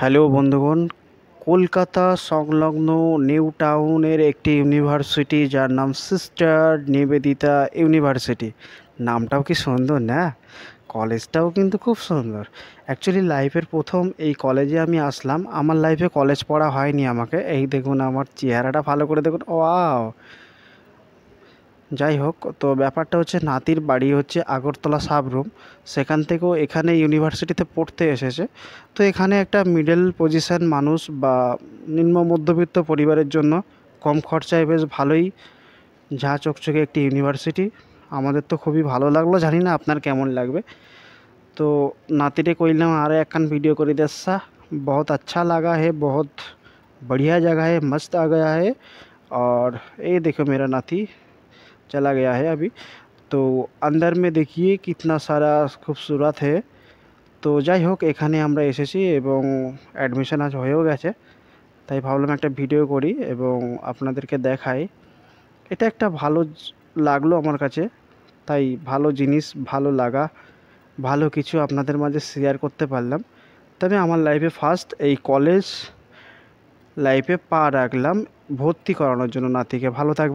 Hello বন্ধুগণ কলকাতা সংলগ্ন new টাউনের একটি ইউনিভার্সিটি যার নাম সিস্টার নিবেদিতা ইউনিভার্সিটি নামটাও কি সুন্দর না কলেজটাও কিন্তু খুব সুন্দর অ্যাকচুয়ালি লাইফের প্রথম এই কলেজে আমি আসলাম আমার লাইফে কলেজ পড়া হয়নি আমাকে এই দেখুন আমার চেহারাটা ভালো করে দেখুন ও যাই হোক তো ব্যাপারটা হচ্ছে নাতির বাড়ি হচ্ছে আগরতলা সাবরুম সেখান থেকেও এখানে ইউনিভার্সিটিতে পড়তে এসেছে তো এখানে একটা মিডল পজিশান মানুষ বা নিম্ন মধ্যবিত্ত পরিবারের জন্য কম খরচায় বেশ ভালোই ঝা চকচকে একটি ইউনিভার্সিটি আমাদের তো খুবই ভালো লাগলো জানি না আপনার কেমন লাগবে তো নাতিরে কইলাম আরে একখান ভিডিও করে দেশা আচ্ছা। বহুত আচ্ছা লাগা হে বহুত বড়িয়া জায়গা হে মস্ত আগা হে আর এই দেখো মেরা নাতি चला गया है अभी তো আন্ডার মে দেখিয়ে কিতনা সারা খুবসুরত হে তো যাই হোক এখানে আমরা এসেছি এবং অ্যাডমিশন আজ হয়েও গেছে তাই ভাবলাম একটা ভিডিও করি এবং আপনাদেরকে দেখাই এটা একটা ভালো লাগলো আমার কাছে তাই ভালো জিনিস ভালো লাগা ভালো কিছু আপনাদের মাঝে শেয়ার করতে পারলাম তবে আমার লাইফে ফার্স্ট এই কলেজ লাইফে পা রাখলাম ভর্তি করানোর জন্য নাতিকে ভালো থাকবে